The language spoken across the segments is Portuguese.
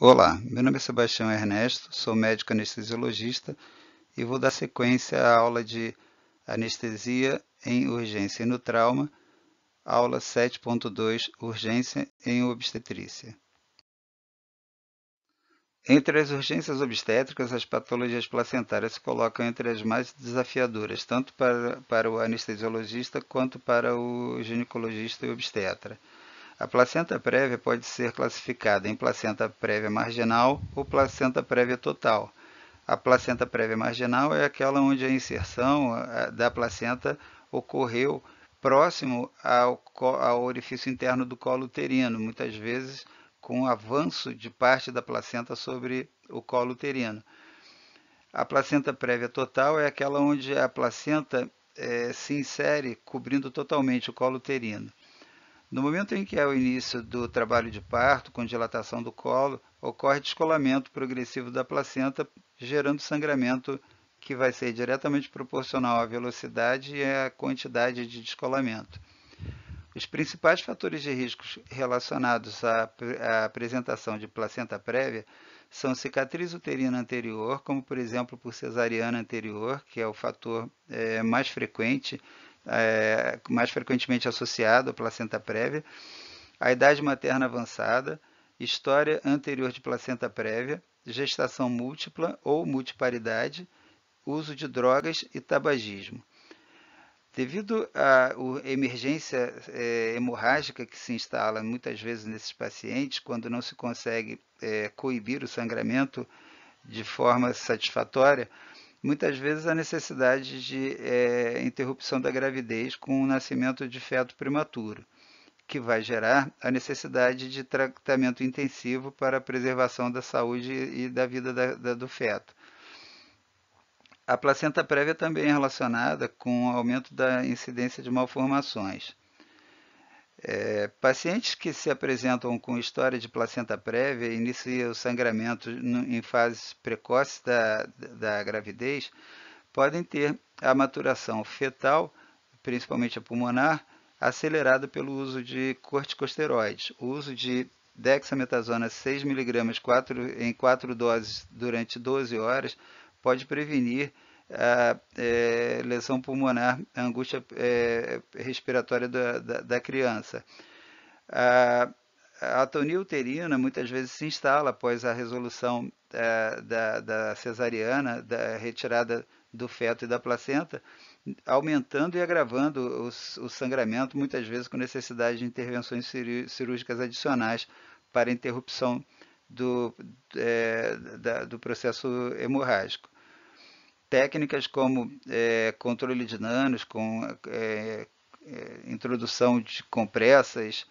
Olá, meu nome é Sebastião Ernesto, sou médico anestesiologista e vou dar sequência à aula de anestesia em urgência e no trauma, aula 7.2, urgência em obstetrícia. Entre as urgências obstétricas, as patologias placentárias se colocam entre as mais desafiadoras, tanto para, para o anestesiologista quanto para o ginecologista e obstetra. A placenta prévia pode ser classificada em placenta prévia marginal ou placenta prévia total. A placenta prévia marginal é aquela onde a inserção eh, da placenta ocorreu próximo ao, orifício interno do colo uterino, muitas vezes com avanço de parte da placenta sobre o colo uterino. A placenta prévia total é aquela onde a placenta é, se insere cobrindo totalmente o colo uterino. No momento em que é o início do trabalho de parto, com dilatação do colo, ocorre descolamento progressivo da placenta, gerando sangramento que vai ser diretamente proporcional à velocidade e à quantidade de descolamento. Os principais fatores de risco relacionados à, à apresentação de placenta prévia são cicatriz uterina anterior, como por exemplo por cesariana anterior, que é o fator é, mais frequente, é, mais frequentemente associado à placenta prévia, a idade materna avançada, história anterior de placenta prévia, gestação múltipla ou multiparidade, uso de drogas e tabagismo. Devido à emergência é, hemorrágica que se instala muitas vezes nesses pacientes, quando não se consegue é, coibir o sangramento de forma satisfatória, muitas vezes a necessidade de é, interrupção da gravidez com o nascimento de feto prematuro, que vai gerar a necessidade de tratamento intensivo para a preservação da saúde e da vida da, da, do feto. A placenta prévia também é relacionada com o aumento da incidência de malformações. É, pacientes que se apresentam com história de placenta prévia iniciam o sangramento em fases precoces da, da gravidez podem ter a maturação fetal, principalmente a pulmonar, acelerada pelo uso de corticosteroides. O uso de dexametasona 6 mg em 4 doses durante 12 horas pode prevenir a é, lesão pulmonar, a angústia é, respiratória da, da, da criança. A, a atonia uterina muitas vezes se instala após a resolução é, da, da, cesariana, da retirada do feto e da placenta, aumentando e agravando o, o sangramento, muitas vezes com necessidade de intervenções cirúrgicas adicionais para interrupção do, é, da, do processo hemorrágico técnicas como é, controle nanos, com é, é, introdução de compressas,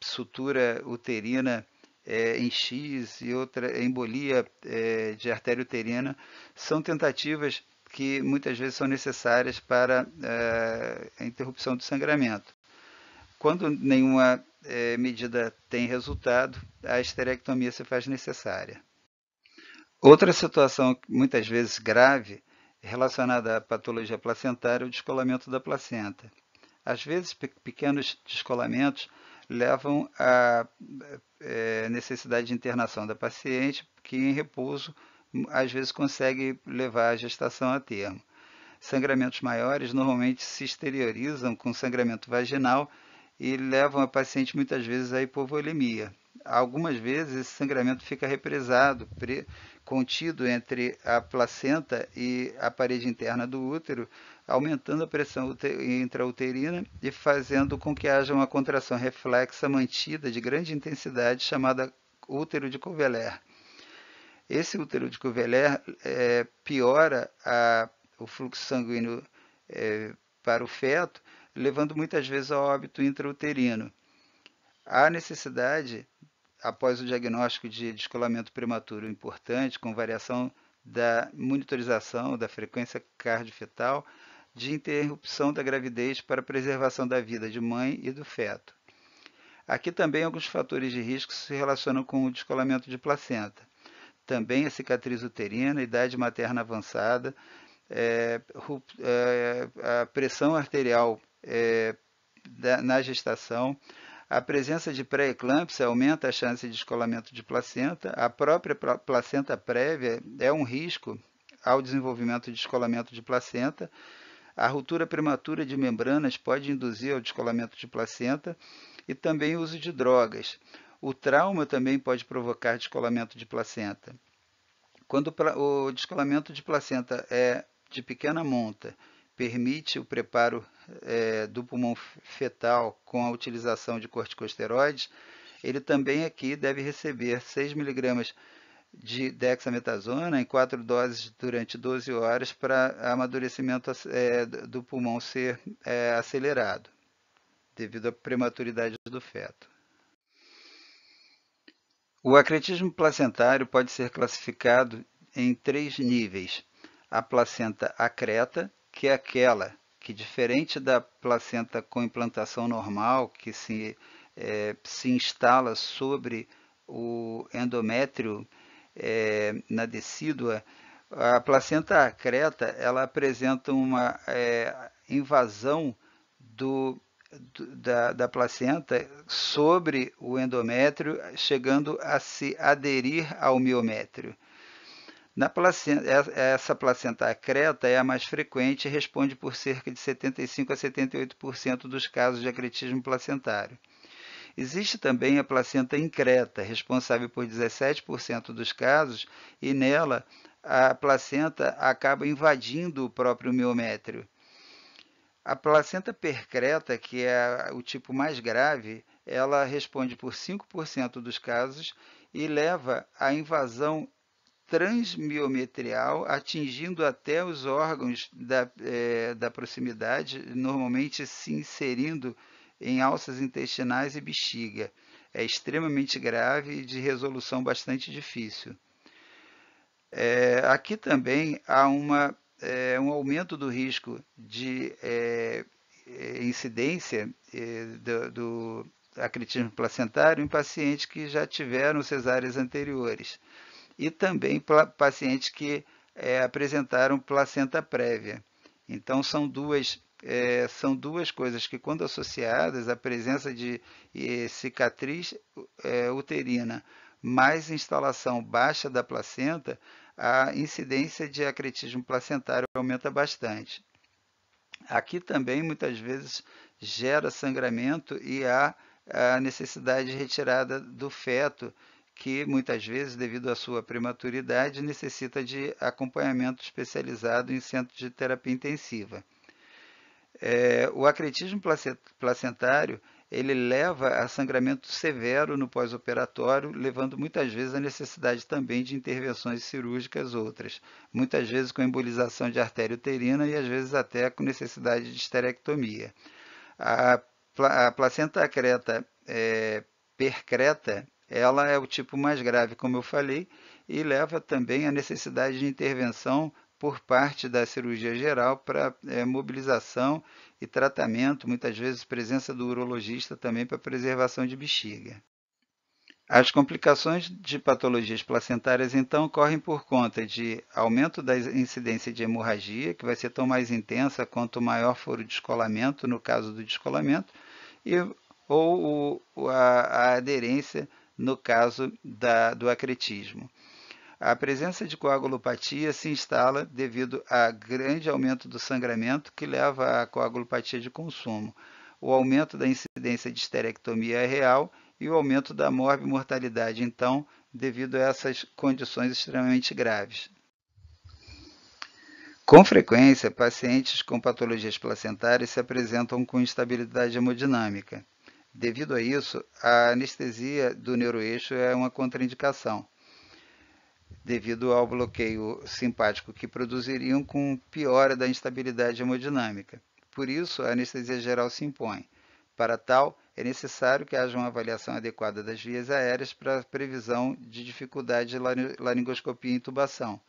sutura uterina é, em X e outra embolia é, de artéria uterina, são tentativas que muitas vezes são necessárias para é, a interrupção do sangramento. Quando nenhuma medida tem resultado, a esterectomia se faz necessária. Outra situação muitas vezes grave relacionada à patologia placentária é o descolamento da placenta. Às vezes, pequenos descolamentos levam à é, necessidade de internação da paciente, que em repouso às vezes consegue levar a gestação a termo. Sangramentos maiores normalmente se exteriorizam com sangramento vaginal e levam a paciente muitas vezes à hipovolemia algumas vezes esse sangramento fica represado, contido entre a placenta e a parede interna do útero, aumentando a pressão intrauterina e fazendo com que haja uma contração reflexa mantida de grande intensidade chamada útero de Couvelaire. Esse útero de Couvelaire é, piora a, o fluxo sanguíneo é, para o feto, levando muitas vezes ao óbito intrauterino. Há necessidade após o diagnóstico de descolamento prematuro importante, com variação da monitorização da frequência cardiofetal, de interrupção da gravidez para preservação da vida de mãe e do feto. Aqui também alguns fatores de risco se relacionam com o descolamento de placenta. Também a cicatriz uterina, idade materna avançada, é, é, a pressão arterial é, da, na gestação, a presença de pré-eclâmpsia aumenta a chance de descolamento de placenta. A própria placenta prévia é um risco ao desenvolvimento de descolamento de placenta. A ruptura prematura de membranas pode induzir ao descolamento de placenta e também o uso de drogas. O trauma também pode provocar descolamento de placenta. Quando o descolamento de placenta é de pequena monta permite o preparo é, do pulmão fetal com a utilização de corticosteroides, ele também aqui deve receber 6 miligramas de dexametasona em quatro doses durante 12 horas para amadurecimento é, do pulmão ser é, acelerado, devido à prematuridade do feto. O acretismo placentário pode ser classificado em três níveis: a placenta acreta, que é aquela que, diferente da placenta com implantação normal, que se, é, se instala sobre o endométrio é, na decídua, a placenta acreta ela apresenta uma é, invasão do, do, da, da placenta sobre o endométrio, chegando a se aderir ao miométrio. Placenta, é, é, essa placenta acreta é a mais frequente e responde por cerca de 75 a 78% dos casos de acretismo placentário. Existe também a placenta increta, responsável por 17% dos casos, e nela a placenta acaba invadindo o próprio miométrio. A placenta percreta, que é o tipo mais grave, ela responde por 5% dos casos e leva à invasão transmiometrial, atingindo até os órgãos da, é, da proximidade, normalmente se inserindo em alças intestinais e bexiga. É extremamente grave e de resolução bastante difícil. É, aqui também há uma, é, um aumento do risco de é, é incidência é, do, do acritismo placentário em pacientes que já tiveram cesáreas anteriores e também pacientes que é, apresentaram placenta prévia. Então, são duas, é, são duas coisas que, quando associadas, a presença de é, cicatriz uterina mais instalação baixa da placenta, a incidência de acretismo placentário aumenta bastante. Aqui também, muitas vezes, gera sangramento e há a necessidade de retirada do feto que muitas vezes, devido à sua prematuridade, necessita de acompanhamento especializado em centros de terapia intensiva. É, o acretismo placentário ele leva a sangramento severo no pós-operatório, levando muitas vezes à necessidade também de intervenções cirúrgicas outras, muitas vezes com embolização de artéria uterina e às vezes até com necessidade de esterectomia. A, placenta acreta é, percreta ela é o tipo mais grave, como eu falei, e leva também à necessidade de intervenção por parte da cirurgia geral para é, mobilização e tratamento, muitas vezes presença do urologista também para preservação de bexiga. As complicações de patologias placentárias, então, ocorrem por conta de aumento da incidência de hemorragia, que vai ser tão mais intensa quanto maior for o descolamento, no caso do descolamento, e, ou o, a, a aderência no caso da, do acretismo. A presença de coagulopatia se instala devido a grande aumento do sangramento que leva à coagulopatia de consumo, o aumento da incidência de esterectomia é real e o aumento da morbimortalidade, então, devido a essas condições extremamente graves. Com frequência, pacientes com patologias placentárias se apresentam com instabilidade hemodinâmica. Devido a isso, a anestesia do neuroeixo é uma contraindicação, devido ao bloqueio simpático que produziriam com piora da instabilidade hemodinâmica. Por isso, a anestesia geral se impõe. Para tal, é necessário que haja uma avaliação adequada das vias aéreas para previsão de dificuldade de laringoscopia e intubação.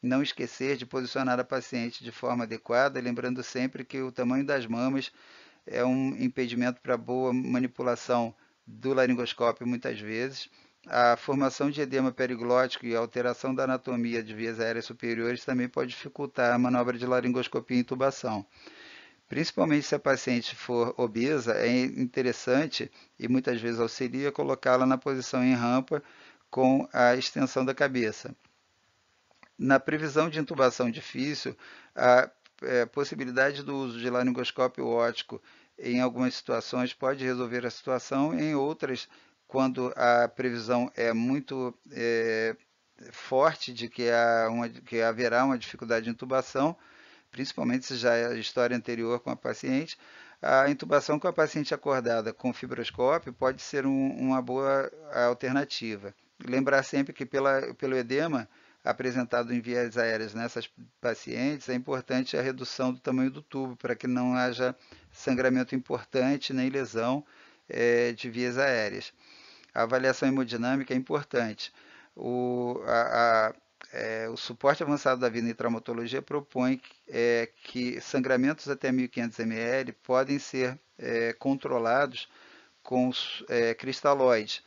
Não esquecer de posicionar a paciente de forma adequada, lembrando sempre que o tamanho das mamas é um impedimento para boa manipulação do laringoscópio muitas vezes. A formação de edema periglótico e a alteração da anatomia de vias aéreas superiores também pode dificultar a manobra de laringoscopia e intubação. Principalmente se a paciente for obesa, é interessante e muitas vezes auxilia colocá-la na posição em rampa com a extensão da cabeça. Na previsão de intubação difícil, a é, possibilidade do uso de laringoscópio ótico em algumas situações pode resolver a situação, em outras, quando a previsão é muito é, forte de que, há uma, que haverá uma dificuldade de intubação, principalmente se já é a história anterior com a paciente, a intubação com a paciente acordada com fibroscópio pode ser um, uma boa alternativa. Lembrar sempre que pela, pelo edema, apresentado em vias aéreas nessas pacientes, é importante a redução do tamanho do tubo para que não haja sangramento importante nem lesão é, de vias aéreas. A avaliação hemodinâmica é importante. O, a, a, é, o suporte avançado da vida em traumatologia propõe é, que sangramentos até 1.500 ml podem ser é, controlados com é, cristalóides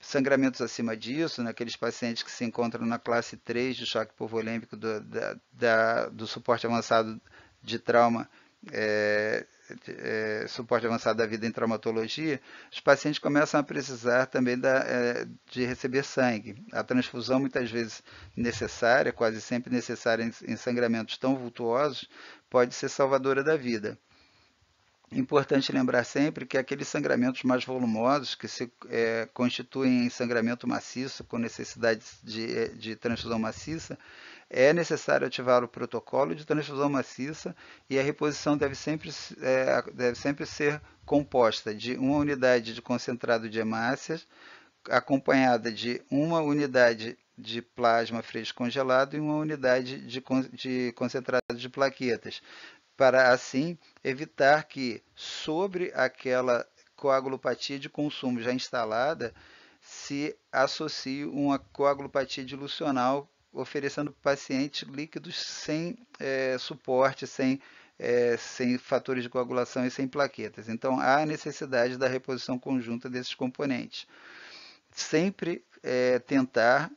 sangramentos acima disso, naqueles né? pacientes que se encontram na classe 3 de choque polvolêmico do, da, da, do suporte avançado de trauma, é, é, suporte avançado da vida em traumatologia, os pacientes começam a precisar também da, é, de receber sangue. A transfusão, muitas vezes necessária, quase sempre necessária em, em sangramentos tão vultuosos, pode ser salvadora da vida. Importante lembrar sempre que aqueles sangramentos mais volumosos, que se é, constituem sangramento maciço com necessidade de, é, de transfusão maciça, é necessário ativar o protocolo de transfusão maciça e a reposição deve sempre, é, deve sempre ser composta de uma unidade de concentrado de hemácias, acompanhada de uma unidade de plasma fresco congelado e uma unidade de, de concentrado de plaquetas, para assim evitar que sobre aquela coagulopatia de consumo já instalada se associe uma coagulopatia dilucional, oferecendo para o paciente líquidos sem é, suporte, sem, é, sem fatores de coagulação e sem plaquetas. Então, há necessidade da reposição conjunta desses componentes. Sempre é, tentar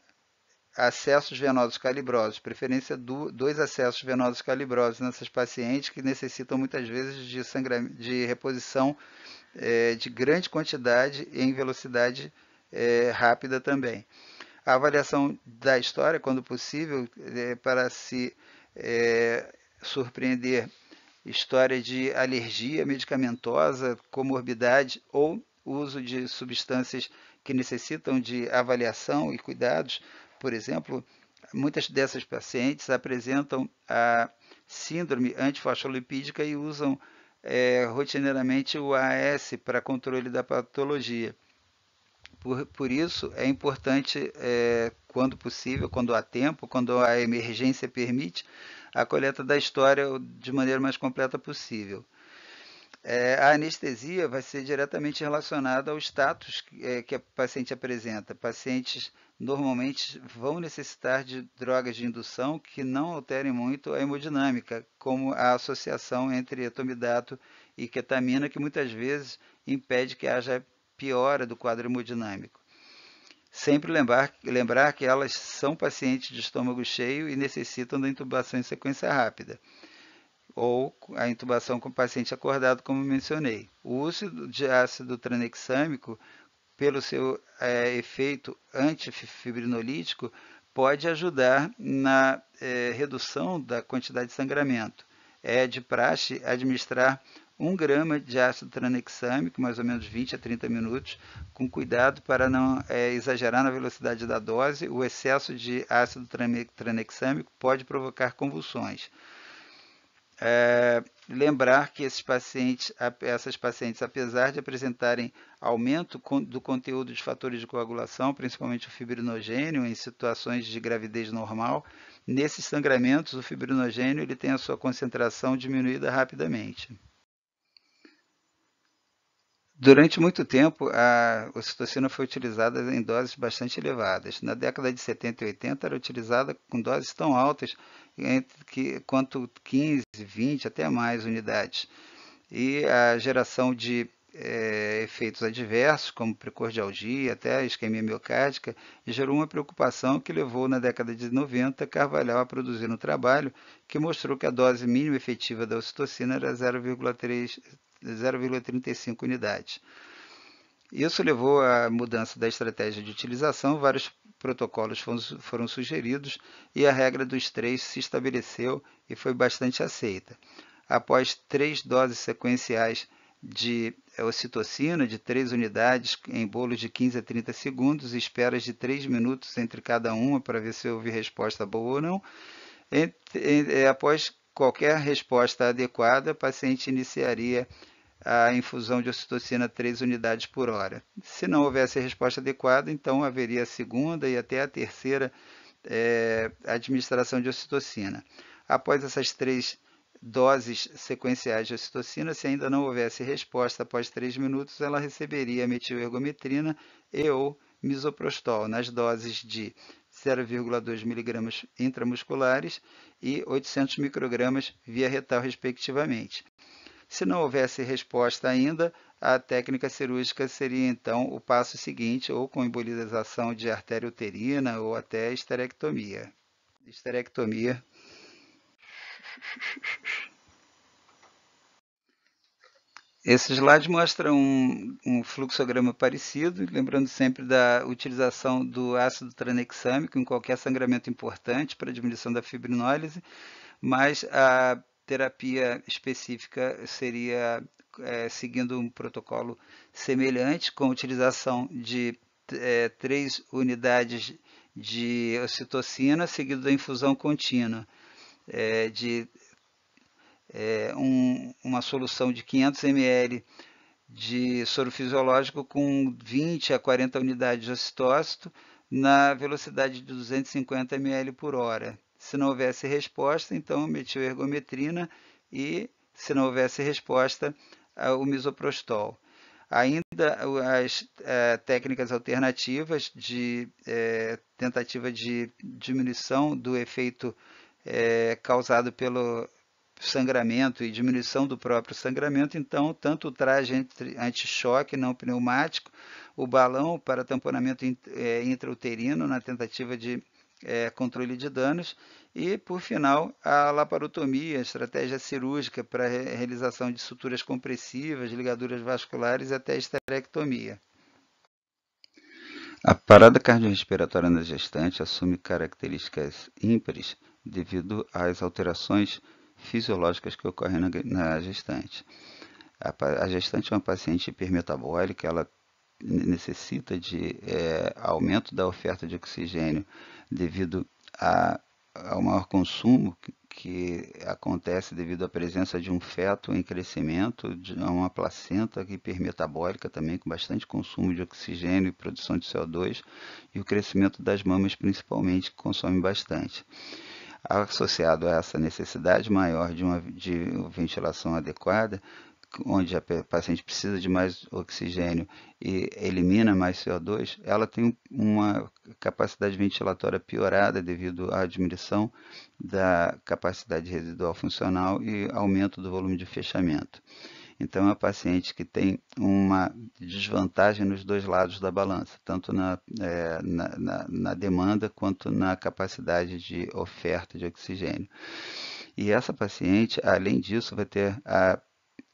acessos venosos calibrosos, preferência do, dois acessos venosos calibrosos nessas pacientes que necessitam muitas vezes de, sangra, de reposição é, de grande quantidade em velocidade é, rápida também. A avaliação da história, quando possível, é, para se é, surpreender história de alergia medicamentosa, comorbidade ou uso de substâncias que necessitam de avaliação e cuidados por exemplo, muitas dessas pacientes apresentam a síndrome antifosfolipídica e usam é, rotineiramente o AS para controle da patologia. Por, por isso, é importante, é, quando possível, quando há tempo, quando a emergência permite, a coleta da história de maneira mais completa possível é, a anestesia vai ser diretamente relacionada ao status que, é, que a paciente apresenta. Pacientes normalmente vão necessitar de drogas de indução que não alterem muito a hemodinâmica, como a associação entre etomidato e ketamina, que muitas vezes impede que haja piora do quadro hemodinâmico. Sempre lembrar, lembrar que elas são pacientes de estômago cheio e necessitam da intubação em sequência rápida ou a intubação com o paciente acordado, como mencionei. O uso de ácido tranexâmico, pelo seu é, efeito antifibrinolítico, pode ajudar na é, redução da quantidade de sangramento. É de praxe administrar 1 grama de ácido tranexâmico, mais ou menos 20 a 30 minutos, com cuidado para não é, exagerar na velocidade da dose. O excesso de ácido tranexâmico pode provocar convulsões. É, lembrar que esses pacientes, essas pacientes, apesar de apresentarem aumento do conteúdo de fatores de coagulação, principalmente o fibrinogênio, em situações de gravidez normal, nesses sangramentos, o fibrinogênio ele tem a sua concentração diminuída rapidamente. Durante muito tempo, a ocitocina foi utilizada em doses bastante elevadas. Na década de 70 e 80, era utilizada com doses tão altas que, quanto 15, 20, até mais unidades. E a geração de é, efeitos adversos, como precordialgia, até isquemia miocárdica, gerou uma preocupação que levou, na década de 90, Carvalhal a produzir um trabalho que mostrou que a dose mínima efetiva da ocitocina era 0,3 0,35 unidades. Isso levou à mudança da estratégia de utilização, vários protocolos foram, sugeridos e a regra dos três se estabeleceu e foi bastante aceita. Após três doses sequenciais de ocitocina de três unidades em bolos de 15 a 30 segundos, esperas de três minutos entre cada uma para ver se houve resposta boa ou não. Entre, entre, é, após qualquer resposta adequada, o paciente iniciaria a infusão de ocitocina 3 unidades por hora. Se não houvesse resposta adequada, então haveria a segunda e até a terceira é, administração de ocitocina. Após essas três doses sequenciais de ocitocina, se ainda não houvesse resposta após 3 minutos, ela receberia metilergometrina e ou misoprostol nas doses de 0,2 mg intramusculares e 800 microgramas via retal, respectivamente. Se não houvesse resposta ainda, a técnica cirúrgica seria então o passo seguinte, ou com embolização de artéria uterina ou até esterectomia. Esterectomia. Esse slide mostra um, um, fluxograma parecido, lembrando sempre da utilização do ácido tranexâmico em qualquer sangramento importante para diminuição da fibrinólise, mas a terapia específica seria é, seguindo um protocolo semelhante, com utilização de é, três unidades de ocitocina, seguido da infusão contínua é, de é, um, uma solução de 500 ml de soro fisiológico com 20 a 40 unidades de acitócito na velocidade de 250 ml por hora. Se não houvesse resposta, então metiu ergometrina e, se não houvesse resposta, o misoprostol. Ainda as é, técnicas alternativas de é, tentativa de diminuição do efeito é, causado pelo sangramento e diminuição do próprio sangramento, então tanto o traje anti-choque não pneumático, o balão para tamponamento é, intrauterino na tentativa de é, controle de danos e, por final, a laparotomia, a estratégia cirúrgica para a realização de suturas compressivas, ligaduras vasculares e até esterectomia. A parada cardiorrespiratória na gestante assume características ímpares devido às alterações fisiológicas que ocorrem na, gestante. A, a, gestante é uma paciente hipermetabólica, ela necessita de é, aumento da oferta de oxigênio devido a, ao maior consumo que acontece devido à presença de um feto em crescimento, de uma placenta hipermetabólica também, com bastante consumo de oxigênio e produção de CO2, e o crescimento das mamas, principalmente, que consome bastante associado a essa necessidade maior de uma de ventilação adequada, onde a paciente precisa de mais oxigênio e elimina mais CO2, ela tem uma capacidade ventilatória piorada devido à diminuição da capacidade residual funcional e aumento do volume de fechamento. Então, é um paciente que tem uma desvantagem nos dois lados da balança, tanto na, é, na, na, na demanda quanto na capacidade de oferta de oxigênio. E essa paciente, além disso, vai ter a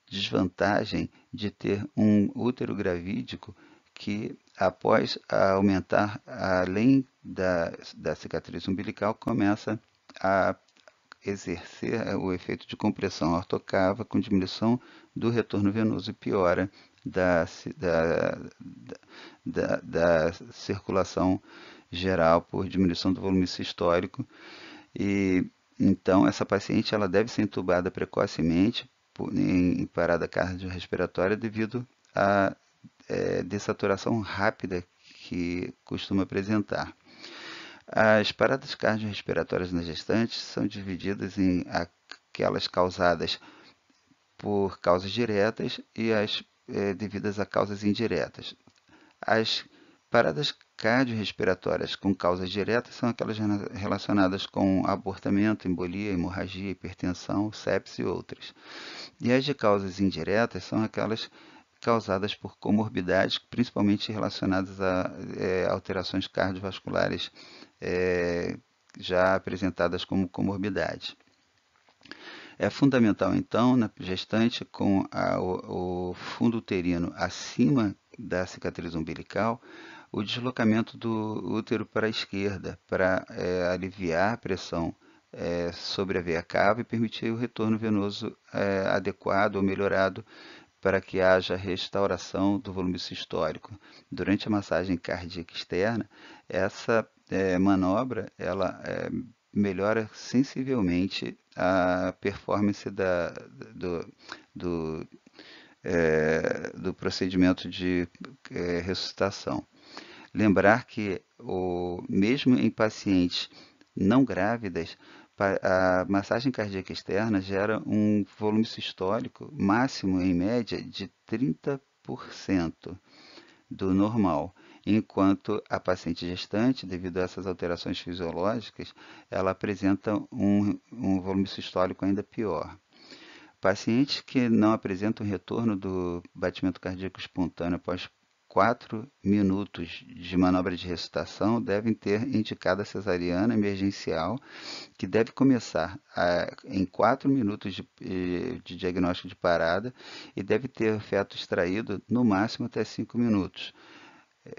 desvantagem de ter um útero gravídico que, após aumentar além da, da cicatriz umbilical, começa a exercer o efeito de compressão ortocava com diminuição do retorno venoso e piora da, da, da, da circulação geral por diminuição do volume sistólico. E, então, essa paciente ela deve ser entubada precocemente em parada cardiorrespiratória devido à é, dessaturação rápida que costuma apresentar. As paradas cardiorrespiratórias nas gestantes são divididas em aquelas causadas por causas diretas e as é, devidas a causas indiretas. As paradas cardiorrespiratórias com causas diretas são aquelas relacionadas com abortamento, embolia, hemorragia, hipertensão, sepse e outras. E as de causas indiretas são aquelas causadas por comorbidades, principalmente relacionadas a é, alterações cardiovasculares é, já apresentadas como comorbidade. É fundamental, então, na gestante com a, o, o fundo uterino acima da cicatriz umbilical, o deslocamento do útero para a esquerda, para é, aliviar a pressão é, sobre a veia cava e permitir o retorno venoso é, adequado ou melhorado para que haja restauração do volume sistólico. Durante a massagem cardíaca externa, essa é, manobra ela é, melhora sensivelmente a performance da, do, do, é, do procedimento de é, ressuscitação. Lembrar que o, mesmo em pacientes não grávidas, a massagem cardíaca externa gera um volume sistólico máximo, em média, de 30% do normal enquanto a paciente gestante, devido a essas alterações fisiológicas, ela apresenta um, um volume sistólico ainda pior. Pacientes que não apresentam retorno do batimento cardíaco espontâneo após 4 minutos de manobra de ressuscitação devem ter indicada cesariana emergencial, que deve começar a, ah, em 4 minutos de, eh, de, diagnóstico de parada e deve ter feto extraído no máximo até 5 minutos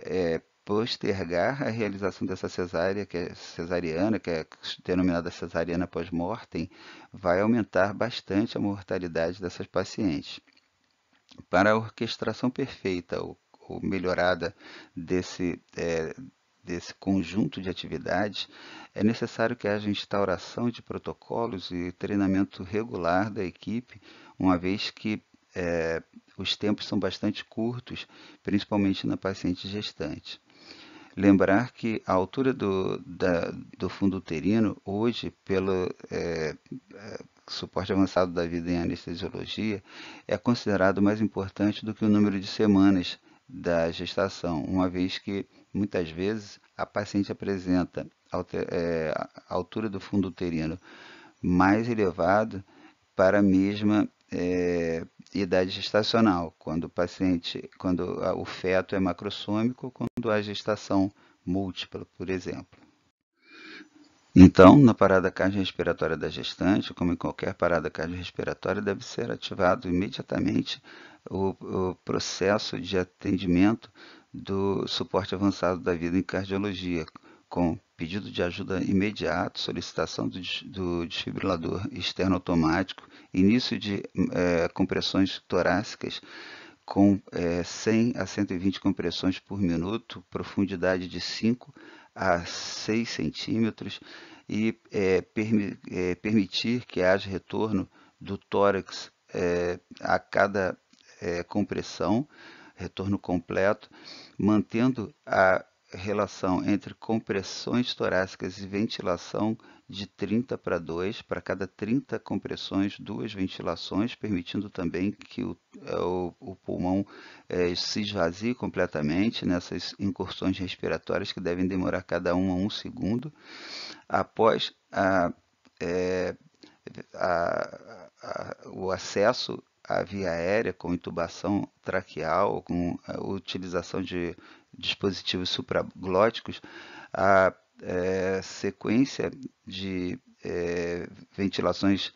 é, postergar a realização dessa cesárea, que é cesariana, que é denominada cesariana pós-mortem, vai aumentar bastante a mortalidade dessas pacientes. Para a orquestração perfeita ou, ou melhorada desse, é, desse conjunto de atividades, é necessário que haja instauração de protocolos e treinamento regular da equipe, uma vez que é, os tempos são bastante curtos, principalmente na paciente gestante. Lembrar que a altura do, da, do fundo uterino, hoje, pelo é, é, suporte avançado da vida em anestesiologia, é considerado mais importante do que o número de semanas da gestação, uma vez que muitas vezes a paciente apresenta alter, é, a altura do fundo uterino mais elevado para a mesma é, idade gestacional, quando o paciente, quando o feto é macrossômico, quando há gestação múltipla, por exemplo. Então, na parada cardiorrespiratória da gestante, como em qualquer parada cardiorrespiratória, deve ser ativado imediatamente o, o processo de atendimento do suporte avançado da vida em cardiologia, com pedido de ajuda imediato, solicitação do, do desfibrilador externo automático, início de é, compressões torácicas com é, 100 a 120 compressões por minuto, profundidade de 5 a 6 centímetros e é, permi é, permitir que haja retorno do tórax é, a cada é, compressão, retorno completo, mantendo a relação entre compressões torácicas e ventilação de 30 para 2, para cada 30 compressões, duas ventilações, permitindo também que o, é, o, o pulmão é, se esvazie completamente nessas incursões respiratórias que devem demorar cada uma um segundo. Após a, é, a, a, o acesso à via aérea, com intubação traqueal, com a é, utilização de dispositivos supraglóticos, a é, sequência de é, ventilações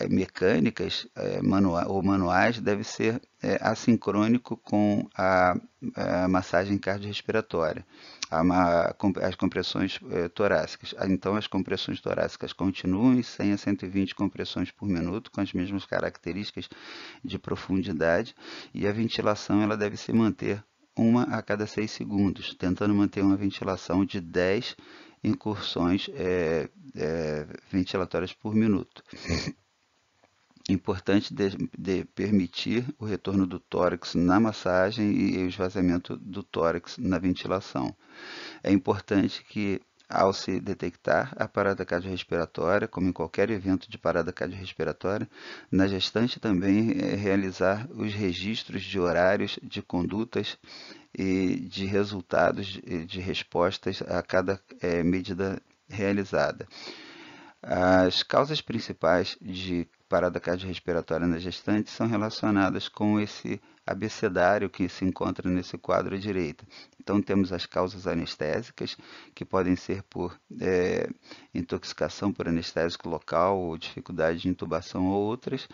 é, mecânicas é, manua ou manuais deve ser é, assincrônico com a, a massagem cardiorrespiratória, a, a, as compressões torácicas. Ah, então, as compressões torácicas continuam em 100 a 120 compressões por minuto, com as mesmas características de profundidade, e a ventilação ela deve se manter uma a cada seis segundos, tentando manter uma ventilação de 10 incursões é, é, ventilatórias por minuto. Importante de, de permitir o retorno do tórax na massagem e o esvaziamento do tórax na ventilação. É importante que ao se detectar a parada cardiorrespiratória, como em qualquer evento de parada cardiorrespiratória, na gestante também eh, realizar os registros de horários, de condutas e de resultados de respostas a cada eh, medida realizada. As causas principais de parada cardiorrespiratória na gestante são relacionadas com esse abecedário que se encontra nesse quadro à direita. Então, temos as causas anestésicas, que podem ser por é, intoxicação por anestésico local ou dificuldade de intubação ou outras.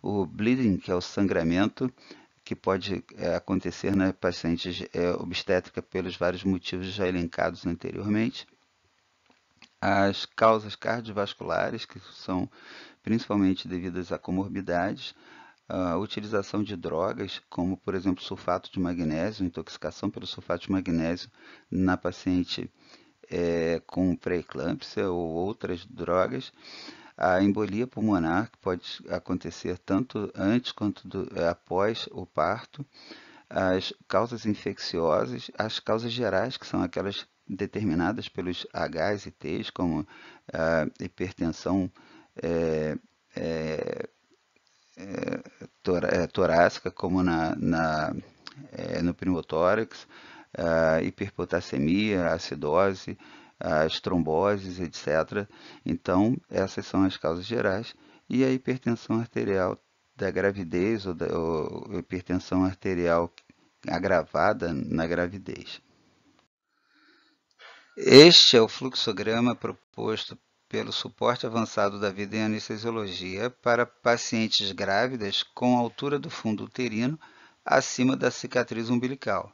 O bleeding, que é o sangramento, que pode é, acontecer na paciente é, obstétrica pelos vários motivos já elencados anteriormente as causas cardiovasculares, que são principalmente devidas a comorbidades, a utilização de drogas, como por exemplo sulfato de magnésio, intoxicação pelo sulfato de magnésio na paciente é, com pré-eclâmpsia ou outras drogas, a embolia pulmonar, que pode acontecer tanto antes quanto do, é, após o parto, as causas infecciosas, as causas gerais, que são aquelas determinadas pelos Hs e Ts, como a ah, hipertensão é, é, é, é, torácica, como na, na é, no pneumotórax, hiperpotassemia, acidose, as tromboses, etc. Então, essas são as causas gerais. E a hipertensão arterial da gravidez ou, da, ou hipertensão arterial agravada na gravidez. Este é o fluxograma proposto pelo suporte avançado da vida em anestesiologia para pacientes grávidas com altura do fundo uterino acima da cicatriz umbilical.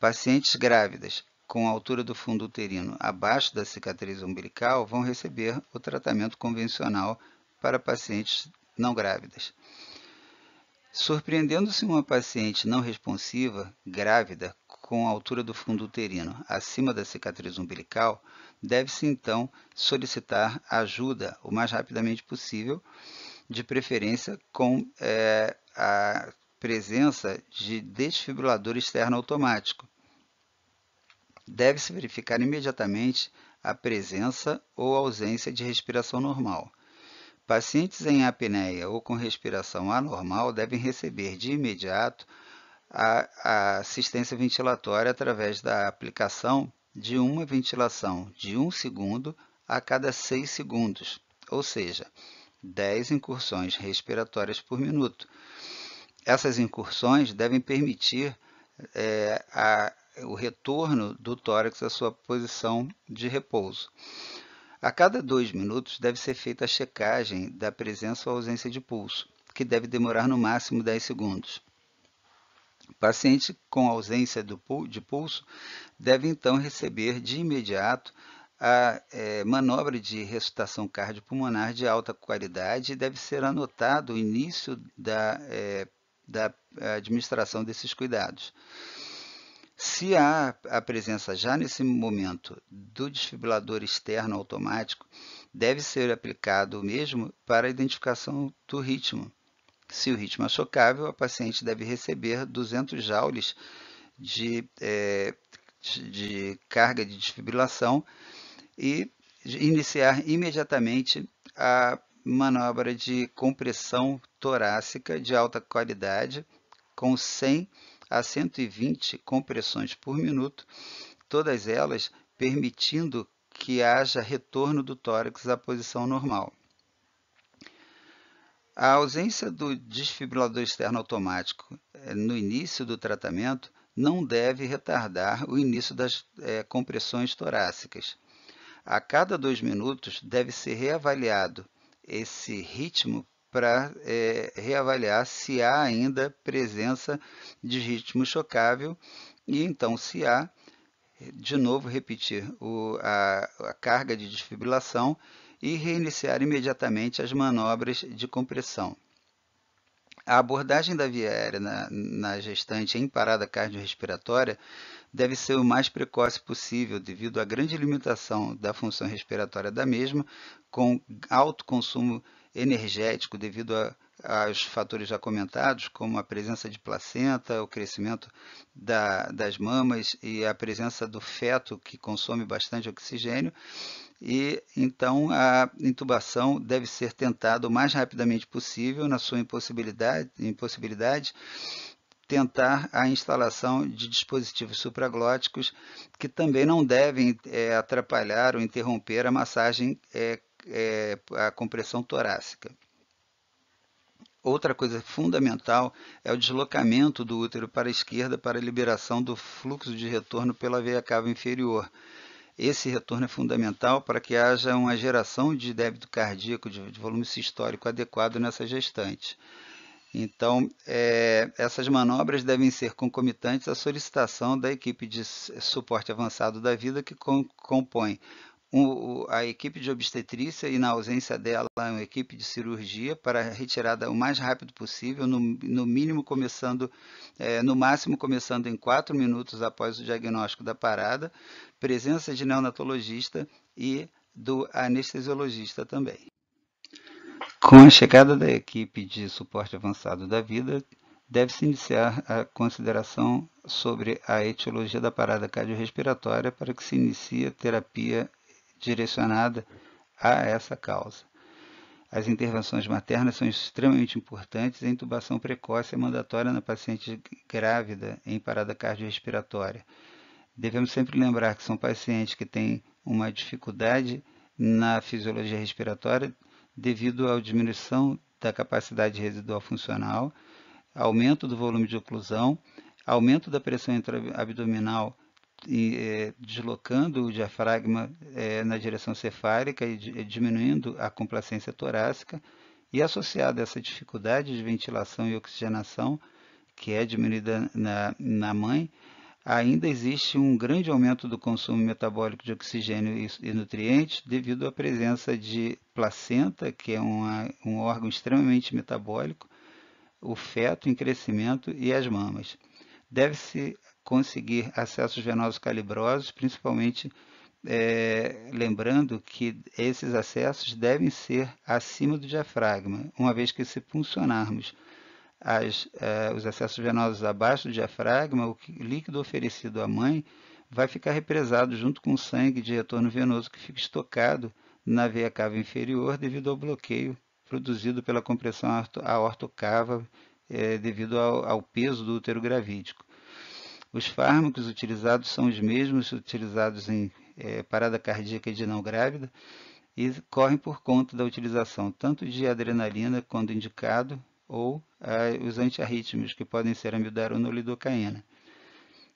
Pacientes grávidas com altura do fundo uterino abaixo da cicatriz umbilical vão receber o tratamento convencional para pacientes não grávidas. Surpreendendo-se uma paciente não responsiva, grávida, com a altura do fundo uterino, acima da cicatriz umbilical, deve-se então solicitar ajuda o mais rapidamente possível, de preferência com é, a presença de desfibrilador externo automático. Deve-se verificar imediatamente a presença ou ausência de respiração normal. Pacientes em apneia ou com respiração anormal devem receber de imediato a, a assistência ventilatória através da aplicação de uma ventilação de 1 um segundo a cada 6 segundos, ou seja, 10 incursões respiratórias por minuto. Essas incursões devem permitir é, a, o retorno do tórax à sua posição de repouso. A cada dois minutos deve ser feita a checagem da presença ou ausência de pulso, que deve demorar no máximo 10 segundos. O paciente com ausência de pulso deve então receber de imediato a é, manobra de ressuscitação cardiopulmonar de alta qualidade e deve ser anotado o início da, é, da administração desses cuidados. Se há a presença já nesse momento do desfibrilador externo automático, deve ser aplicado o mesmo para a identificação do ritmo se o ritmo é chocável, a paciente deve receber 200 joules de, é, de carga de desfibrilação e iniciar imediatamente a manobra de compressão torácica de alta qualidade com 100 a 120 compressões por minuto, todas elas permitindo que haja retorno do tórax à posição normal. A ausência do desfibrilador externo automático eh, no início do tratamento não deve retardar o início das é, compressões torácicas. A cada dois minutos deve ser reavaliado esse ritmo para é, eh, reavaliar se há ainda presença de ritmo chocável e então se há, de novo repetir o, a, a carga de desfibrilação e reiniciar imediatamente as manobras de compressão. A abordagem da via aérea na, na gestante em parada cardiorrespiratória deve ser o mais precoce possível devido à grande limitação da função respiratória da mesma, com alto consumo energético devido a aos fatores já comentados, como a presença de placenta, o crescimento da, das mamas e a presença do feto, que consome bastante oxigênio, e então a intubação deve ser tentada o mais rapidamente possível, na sua impossibilidade, impossibilidade tentar a instalação de dispositivos supraglóticos que também não devem é, atrapalhar ou interromper a massagem, é, é, a compressão torácica. Outra coisa fundamental é o deslocamento do útero para a esquerda para a liberação do fluxo de retorno pela veia cava inferior, esse retorno é fundamental para que haja uma geração de débito cardíaco, de, de volume sistólico adequado nessa gestante. Então, é, essas manobras devem ser concomitantes à solicitação da equipe de suporte avançado da vida que com, compõe a equipe de obstetrícia e, na ausência dela, uma equipe de cirurgia para a retirada o mais rápido possível, no, no mínimo começando, é, no máximo começando em 4 minutos após o diagnóstico da parada, presença de neonatologista e do anestesiologista também. Com a chegada da equipe de suporte avançado da vida, deve-se iniciar a consideração sobre a etiologia da parada cardiorrespiratória para que se inicie a terapia direcionada a essa causa. As intervenções maternas são extremamente importantes. A intubação precoce é mandatória na paciente grávida em parada cardiorrespiratória. Devemos sempre lembrar que são pacientes que têm uma dificuldade na fisiologia respiratória devido à diminuição da capacidade residual funcional, aumento do volume de oclusão, aumento da pressão abdominal é, deslocando o diafragma é, na direção cefálica e, diminuindo a complacência torácica, e associada a essa dificuldade de ventilação e oxigenação, que é diminuída na, na mãe, ainda existe um grande aumento do consumo metabólico de oxigênio e, e nutrientes devido à presença de placenta, que é uma, um órgão extremamente metabólico, o feto em crescimento e as mamas deve-se conseguir acessos venosos calibrosos, principalmente é, lembrando que esses acessos devem ser acima do diafragma, uma vez que se puncionarmos as, é, os acessos venosos abaixo do diafragma, o líquido oferecido à mãe vai ficar represado junto com o sangue de retorno venoso que fica estocado na veia cava inferior devido ao bloqueio produzido pela compressão aortocava eh, devido ao, ao peso do útero gravídico. Os fármacos utilizados são os mesmos utilizados em é, parada cardíaca de não grávida e correm por conta da utilização tanto de adrenalina quando indicado ou ah, os antiarrítmicos que podem ser amiodarona ou lidocaína.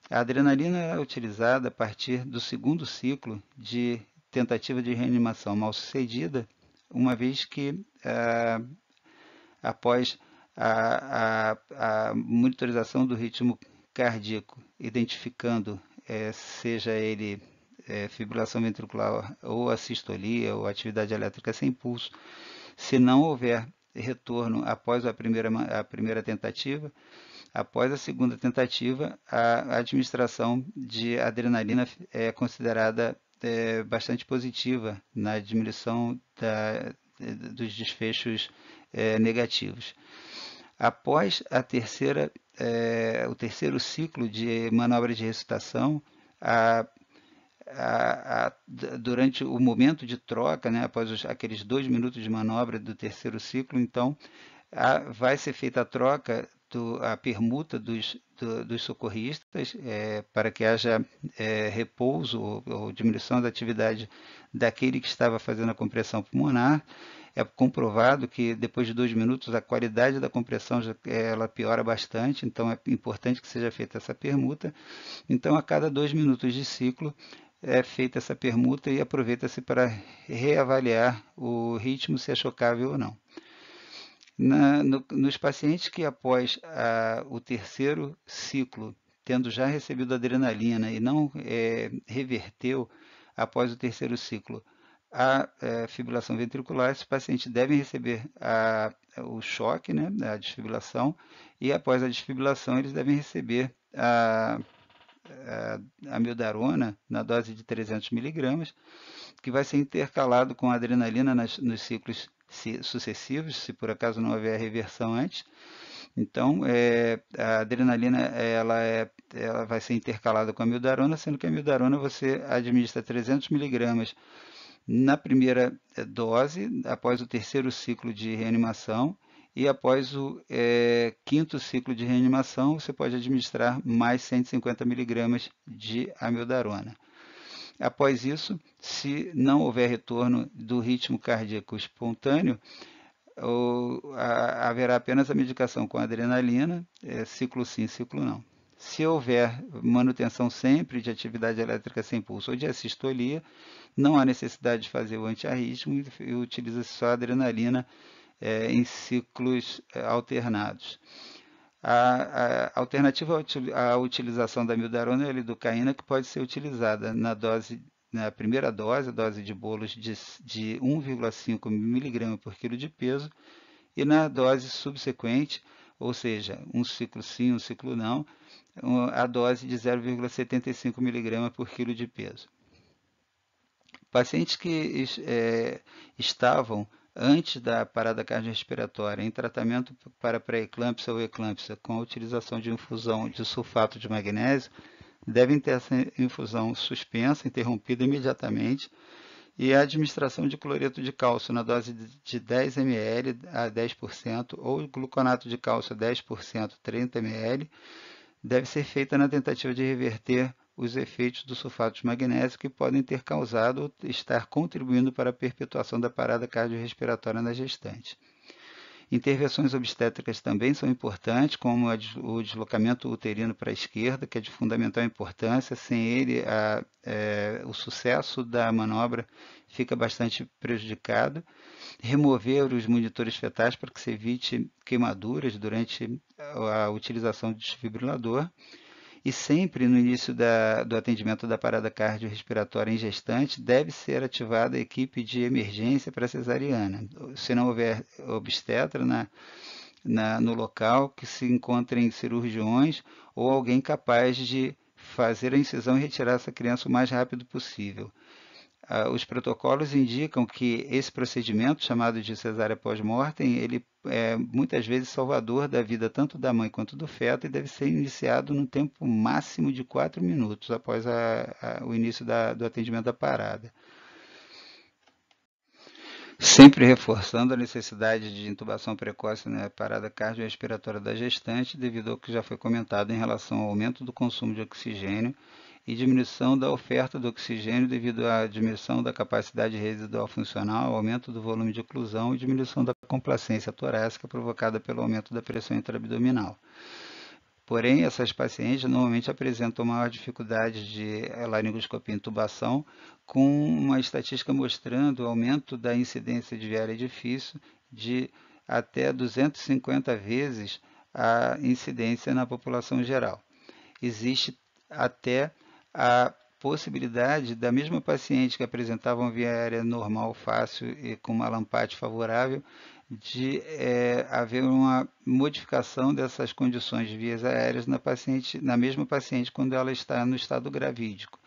A adrenalina é utilizada a partir do segundo ciclo de tentativa de reanimação mal sucedida, uma vez que ah, após a, a, a monitorização do ritmo cardíaco identificando, é, seja ele é, fibrilação ventricular ou a sistolia ou atividade elétrica sem pulso, se não houver retorno após a primeira, a primeira tentativa, após a segunda tentativa, a administração de adrenalina é considerada é, bastante positiva na diminuição da, dos desfechos é, negativos. Após a terceira é, o terceiro ciclo de manobra de ressuscitação, a, a, a, durante o momento de troca, né, após os, aqueles dois minutos de manobra do terceiro ciclo, então vai ser feita a troca, do, a permuta dos, do, dos socorristas é, para que haja é, repouso ou, ou diminuição da atividade daquele que estava fazendo a compressão pulmonar é comprovado que depois de dois minutos a qualidade da compressão já, é, ela piora bastante, então é importante que seja feita essa permuta. Então, a cada dois minutos de ciclo é feita essa permuta e aproveita-se para reavaliar o ritmo se é chocável ou não. Na, no, nos pacientes que após a, o terceiro ciclo, tendo já recebido adrenalina e não é, reverteu após o terceiro ciclo, a é, fibrilação ventricular, esses pacientes devem receber a, o choque, né, a desfibrilação, e após a desfibrilação eles devem receber a, a, amiodarona na dose de 300 miligramas, que vai ser intercalado com adrenalina nas, nos ciclos sucessivos, se por acaso não houver reversão antes. Então, é, a adrenalina ela, é, ela vai ser intercalada com a amiodarona, sendo que a amiodarona você administra 300 miligramas na primeira eh, dose, após o terceiro ciclo de reanimação, e após o é, quinto ciclo de reanimação, você pode administrar mais 150 miligramas de amiodarona. Após isso, se não houver retorno do ritmo cardíaco espontâneo, ou, a, haverá apenas a medicação com adrenalina, é, ciclo sim, ciclo não se houver manutenção sempre de atividade elétrica sem pulso ou de assistolia, não há necessidade de fazer o antiarritmo e utiliza-se só a adrenalina é, em ciclos é, alternados. A, a, alternativa à é utilização da mildarona é a lidocaína, que pode ser utilizada na dose na primeira dose, a dose de bolos de, de 1,5 mg por quilo de peso, e na dose subsequente, ou seja, um ciclo sim, um ciclo não, a dose de 0,75 mg por quilo de peso. Pacientes que é, estavam antes da parada cardiorrespiratória em tratamento para pré-eclâmpsia ou eclâmpsia com a utilização de infusão de sulfato de magnésio devem ter essa infusão suspensa, interrompida imediatamente, e a administração de cloreto de cálcio na dose de 10 ml a 10% ou gluconato de cálcio a 10% 30 ml deve ser feita na tentativa de reverter os efeitos do sulfato de magnésio que podem ter causado ou estar contribuindo para a perpetuação da parada cardiorrespiratória na gestante. Intervenções obstétricas também são importantes, como o deslocamento uterino para a esquerda, que é de fundamental importância. Sem ele, a, é, o sucesso da manobra fica bastante prejudicado. Remover os monitores fetais para que se evite queimaduras durante a utilização do desfibrilador e sempre no início da, do atendimento da parada cardiorrespiratória em gestante deve ser ativada a equipe de emergência para cesariana. Se não houver obstetra na, na, no local, que se encontrem cirurgiões ou alguém capaz de fazer a incisão e retirar essa criança o mais rápido possível. Uh, os protocolos indicam que esse procedimento, chamado de cesárea pós-mortem, ele é muitas vezes salvador da vida tanto da mãe quanto do feto e deve ser iniciado no tempo máximo de 4 minutos após a, a, o início da, do atendimento da parada. Sempre reforçando a necessidade de intubação precoce na né, parada cardiorrespiratória da gestante, devido ao que já foi comentado em relação ao aumento do consumo de oxigênio e diminuição da oferta do oxigênio devido à diminuição da capacidade residual funcional, aumento do volume de oclusão e diminuição da complacência torácica provocada pelo aumento da pressão intraabdominal. Porém, essas pacientes normalmente apresentam maior dificuldade de laringoscopia e intubação, com uma estatística mostrando o aumento da incidência de viária difícil de até 250 vezes a incidência na população geral. Existe até a possibilidade da mesma paciente que apresentava uma via aérea normal, fácil e com uma lampate favorável, de é, haver uma modificação dessas condições de vias aéreas na, paciente, na mesma paciente quando ela está no estado gravídico.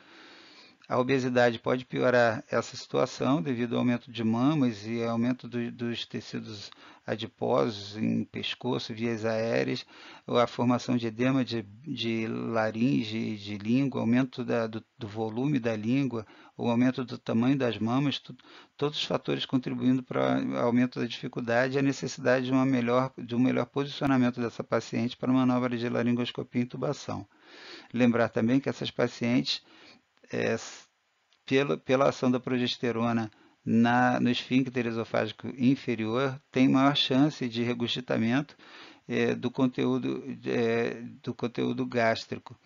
A obesidade pode piorar essa situação devido ao aumento de mamas e aumento do, dos tecidos adiposos em pescoço, vias aéreas, ou a formação de edema de, de laringe e de língua, aumento da, do, do, volume da língua, o aumento do tamanho das mamas, tu, todos os fatores contribuindo para o aumento da dificuldade e a necessidade de, uma melhor, de um melhor posicionamento dessa paciente para manobra de laringoscopia e intubação. Lembrar também que essas pacientes é, pela, pela ação da progesterona na, no esfíncter esofágico inferior, tem maior chance de regurgitamento é, do, conteúdo, é, do conteúdo gástrico.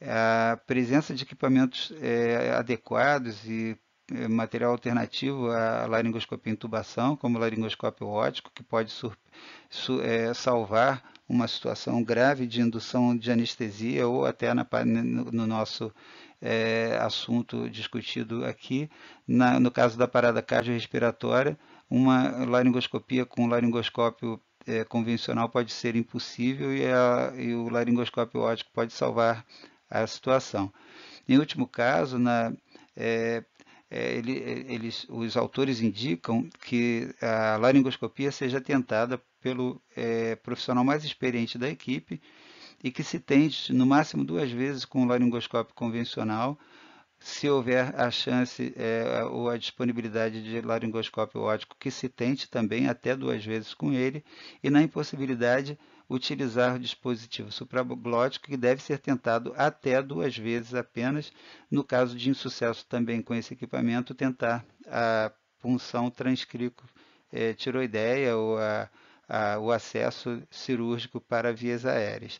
A presença de equipamentos é, adequados e é, material alternativo à laringoscopia intubação, como laringoscópio ótico, que pode sur, su, é, salvar uma situação grave de indução de anestesia ou até na, no, no nosso é, assunto discutido aqui. Na, no caso da parada cardiorrespiratória, uma laringoscopia com laringoscópio é, convencional pode ser impossível e, a, e o laringoscópio ótico pode salvar a situação. Em último caso, na, é, é, ele, é, eles, os autores indicam que a laringoscopia seja tentada pelo é, profissional mais experiente da equipe e que se tente no máximo duas vezes com o laringoscópio convencional, se houver a chance é, ou a disponibilidade de laringoscópio ótico, que se tente também até duas vezes com ele, e na impossibilidade, utilizar o dispositivo supraglótico, que deve ser tentado até duas vezes apenas. No caso de insucesso também com esse equipamento, tentar a punção transcrico é, tiroideia ou a o acesso cirúrgico para vias aéreas.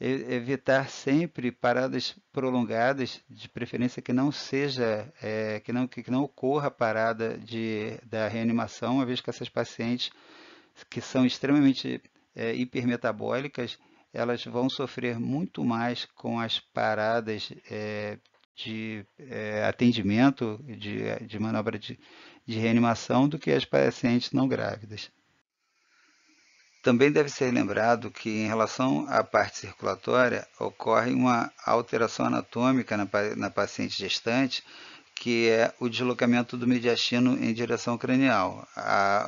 evitar sempre paradas prolongadas, de preferência que não seja, é, que, não, que não ocorra a parada de, da reanimação, uma vez que essas pacientes que são extremamente é, hipermetabólicas, elas vão sofrer muito mais com as paradas é, de é, atendimento, de, de manobra de, de reanimação, do que as pacientes não grávidas. Também deve ser lembrado que, em relação à parte circulatória, ocorre uma alteração anatômica na, paciente gestante, que é o deslocamento do mediastino em direção cranial.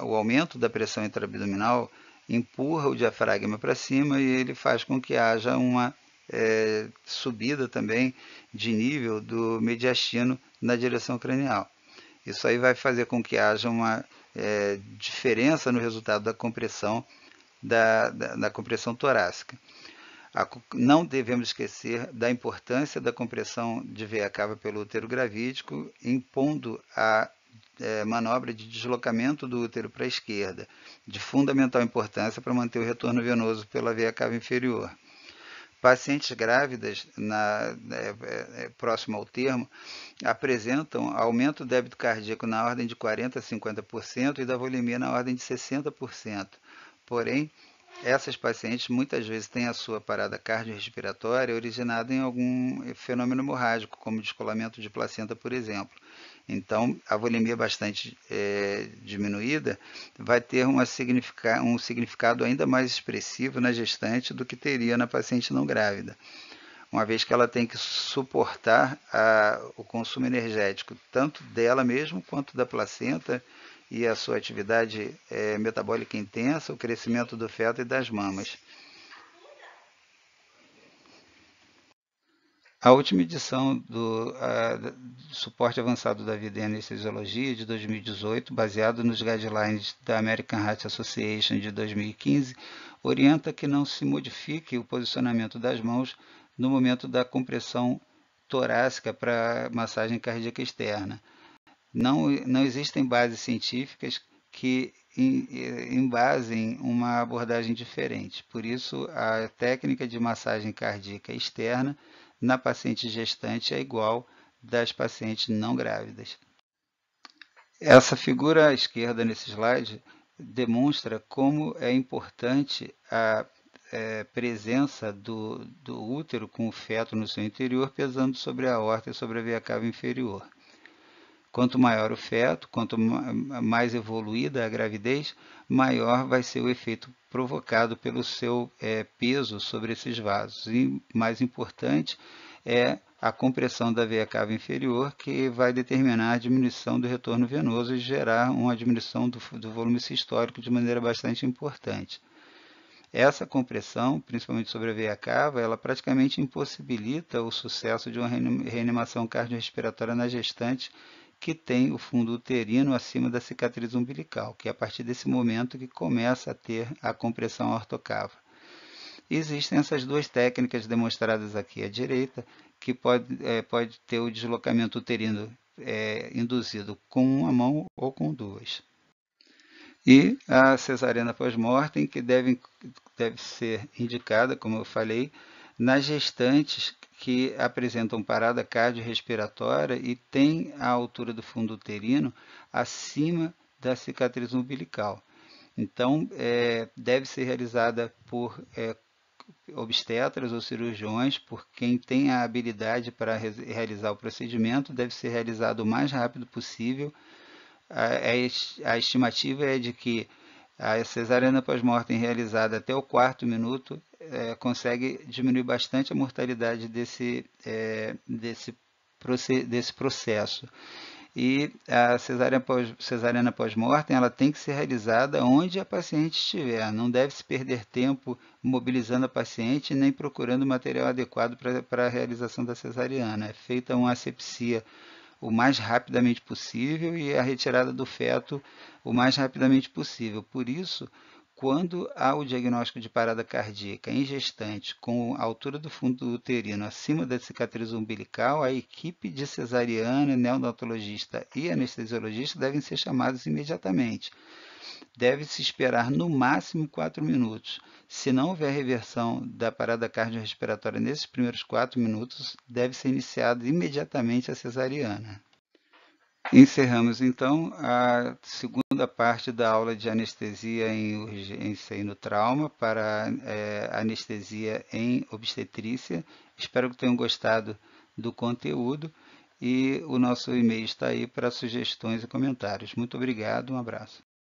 o aumento da pressão intraabdominal empurra o diafragma para cima e ele faz com que haja uma é, subida também de nível do mediastino na direção cranial. Isso aí vai fazer com que haja uma é, diferença no resultado da compressão da, da, da compressão torácica. A, não devemos esquecer da importância da compressão de veia cava pelo útero gravídico, impondo a é, manobra de deslocamento do útero para a esquerda, de fundamental importância para manter o retorno venoso pela veia cava inferior. Pacientes grávidas, na, é, é, é próximo ao termo, apresentam aumento do débito cardíaco na ordem de 40% a 50% e da volemia na ordem de 60%. Porém, essas pacientes muitas vezes têm a sua parada cardiorrespiratória originada em algum fenômeno hemorrágico, como descolamento de placenta, por exemplo. Então, a volemia é bastante é, diminuída vai ter significa, um significado ainda mais expressivo na gestante do que teria na paciente não grávida, uma vez que ela tem que suportar a, o consumo energético, tanto dela mesmo quanto da placenta, e a sua atividade é, metabólica intensa, o crescimento do feto e das mamas. A última edição do, a, Suporte Avançado da Vida em Anestesiologia de 2018, baseado nos guidelines da American Heart Association de 2015, orienta que não se modifique o posicionamento das mãos no momento da compressão torácica para massagem cardíaca externa. Não, não existem bases científicas que é, embasem uma abordagem diferente. Por isso, a técnica de massagem cardíaca externa na paciente gestante é igual das pacientes não grávidas. Essa figura à esquerda nesse slide demonstra como é importante a é, presença do, do útero com o feto no seu interior pesando sobre a aorta e sobre a veia cava inferior. Quanto maior o feto, quanto mais evoluída a gravidez, maior vai ser o efeito provocado pelo seu é, peso sobre esses vasos. E mais importante é a compressão da veia cava inferior, que vai determinar a diminuição do retorno venoso e gerar uma diminuição do, do volume sistólico de maneira bastante importante. Essa compressão, principalmente sobre a veia cava, ela praticamente impossibilita o sucesso de uma reanimação cardiorrespiratória na gestante que tem o fundo uterino acima da cicatriz umbilical, que é a partir desse momento que começa a ter a compressão ortocava. Existem essas duas técnicas demonstradas aqui à direita, que pode, é, pode ter o deslocamento uterino é, induzido com uma mão ou com duas. E a cesariana pós-mortem, que deve, deve ser indicada, como eu falei, nas gestantes que apresentam parada cardiorrespiratória e têm a altura do fundo uterino acima da cicatriz umbilical. Então, é, deve ser realizada por é, obstetras ou cirurgiões, por quem tem a habilidade para re realizar o procedimento, deve ser realizado o mais rápido possível. A, a estimativa é de que a cesariana pós-mortem realizada até o quarto minuto é, consegue diminuir bastante a mortalidade desse, é, desse, desse processo. E a cesariana pós-mortem ela tem que ser realizada onde a paciente estiver. Não deve se perder tempo mobilizando a paciente nem procurando material adequado para a realização da cesariana. É feita uma asepsia o mais rapidamente possível e a retirada do feto o mais rapidamente possível. Por isso, quando há o diagnóstico de parada cardíaca em gestante com a altura do fundo uterino acima da cicatriz umbilical, a equipe de cesariana, neonatologista e anestesiologista devem ser chamados imediatamente deve-se esperar no máximo 4 minutos. Se não houver reversão da parada cardiorrespiratória nesses primeiros 4 minutos, deve ser iniciada imediatamente a cesariana. Encerramos então a segunda parte da aula de anestesia em urgência e no trauma para é, anestesia em obstetrícia. Espero que tenham gostado do conteúdo e o nosso e-mail está aí para sugestões e comentários. Muito obrigado, um abraço.